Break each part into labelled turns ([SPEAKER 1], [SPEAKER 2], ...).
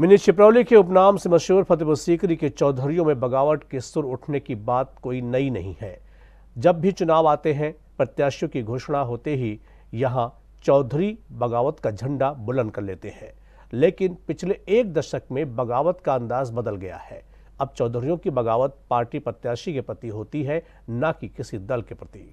[SPEAKER 1] mini छिपरौली के उपनाम से मशहूर फतेहपुर सीकरी के चौधरियों में बगावट के सुर उठने की बात कोई नई नहीं है जब भी चुनाव आते हैं प्रत्याशियों की घोषणा होते ही यहां चौधरी बगावत का झंडा बुलंद कर लेते हैं लेकिन पिछले एक दशक में बगावत का अंदाज बदल गया है अब चौधरियों की बगावत पार्टी प्रत्याशी के प्रति होती है न कि किसी दल के प्रति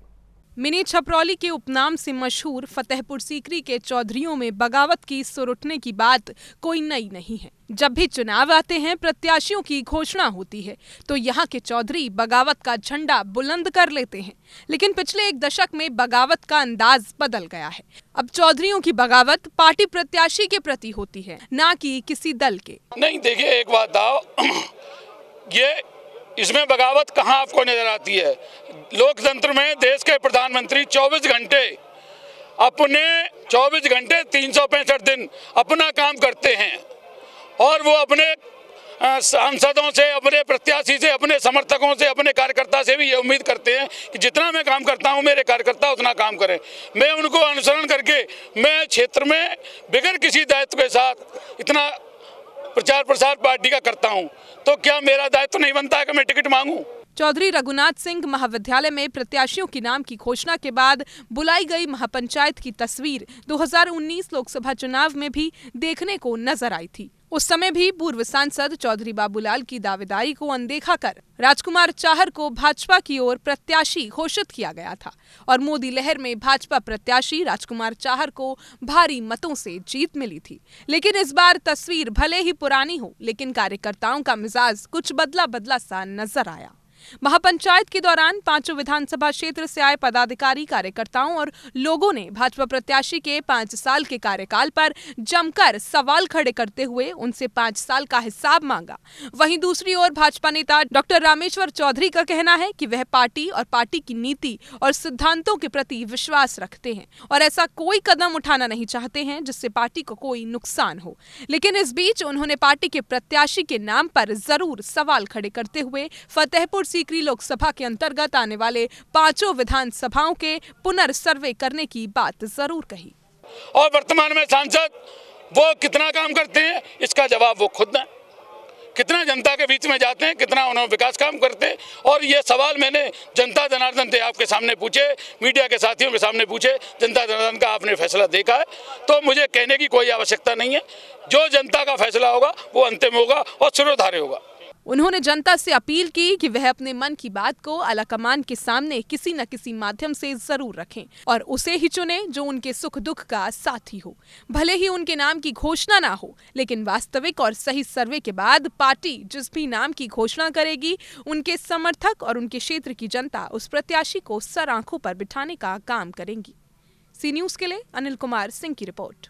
[SPEAKER 2] मिनी छपरौली के उपनाम से मशहूर फतेहपुर सीकरी के चौधरियों में बगावत की सुर उठने की बात कोई नई नहीं है जब भी चुनाव आते हैं प्रत्याशियों की घोषणा होती है तो यहाँ के चौधरी बगावत का झंडा बुलंद कर लेते हैं लेकिन पिछले एक दशक में बगावत का अंदाज बदल गया है अब चौधरियों की बगावत पार्टी प्रत्याशी के प्रति होती है न कि किसी दल के
[SPEAKER 3] नहीं देखिए एक बात ये इसमें बगावत कहाँ आपको नजर आती है लोकतंत्र में देश के प्रधानमंत्री 24 घंटे अपने 24 घंटे तीन दिन अपना काम करते हैं और वो अपने सांसदों से अपने प्रत्याशी से अपने समर्थकों से अपने कार्यकर्ता से भी ये उम्मीद करते हैं कि जितना मैं काम करता हूँ मेरे कार्यकर्ता उतना काम करें मैं उनको अनुसरण करके मैं क्षेत्र में बगैर किसी दायित्व के साथ इतना प्रचार प्रसार पार्टी का करता हूँ तो क्या मेरा दायित्व तो नहीं बनता है कि मैं टिकट मांगू
[SPEAKER 2] चौधरी रघुनाथ सिंह महाविद्यालय में प्रत्याशियों के नाम की घोषणा के बाद बुलाई गई महापंचायत की तस्वीर 2019 लोकसभा चुनाव में भी देखने को नजर आई थी उस समय भी पूर्व सांसद चौधरी बाबूलाल की दावेदारी को अनदेखा कर राजकुमार चाहर को भाजपा की ओर प्रत्याशी घोषित किया गया था और मोदी लहर में भाजपा प्रत्याशी राजकुमार चाहर को भारी मतों से जीत मिली थी लेकिन इस बार तस्वीर भले ही पुरानी हो लेकिन कार्यकर्ताओं का मिजाज कुछ बदला बदला सा नजर आया महापंचायत के दौरान पांचों विधानसभा क्षेत्र से आए पदाधिकारी कार्यकर्ताओं और लोगों ने भाजपा प्रत्याशी के पांच साल के कार्यकाल पर जमकर सवाल खड़े करते हुए उनसे पांच साल का हिसाब मांगा वहीं दूसरी ओर भाजपा नेता डॉक्टर रामेश्वर चौधरी का कहना है कि वह पार्टी और पार्टी की नीति और सिद्धांतों के प्रति विश्वास रखते हैं और ऐसा कोई कदम उठाना नहीं चाहते हैं जिससे पार्टी को कोई नुकसान हो लेकिन इस बीच उन्होंने पार्टी के प्रत्याशी के नाम पर जरूर सवाल खड़े करते हुए फतेहपुर सीकरी लोकसभा के अंतर्गत आने वाले पांचों विधानसभाओं के पुनर्सर्वे करने की बात जरूर कही
[SPEAKER 3] और वर्तमान में सांसद वो कितना काम करते हैं इसका जवाब वो खुद ना कितना जनता के बीच में जाते हैं कितना उन्होंने विकास काम करते हैं और ये सवाल मैंने जनता जनार्दन से आपके सामने पूछे मीडिया के साथियों के सामने पूछे जनता जनार्दन का आपने फैसला देखा है तो मुझे कहने की कोई आवश्यकता नहीं है जो जनता का फैसला होगा वो अंतिम होगा और सिरोधार्य होगा
[SPEAKER 2] उन्होंने जनता से अपील की कि वह अपने मन की बात को आलाकमान के सामने किसी न किसी माध्यम से जरूर रखें और उसे ही चुने जो उनके सुख दुख का साथी हो भले ही उनके नाम की घोषणा ना हो लेकिन वास्तविक और सही सर्वे के बाद पार्टी जिस भी नाम की घोषणा करेगी उनके समर्थक और उनके क्षेत्र की जनता उस प्रत्याशी को सर आंखों पर बिठाने का काम करेंगी सी न्यूज के लिए अनिल कुमार सिंह की रिपोर्ट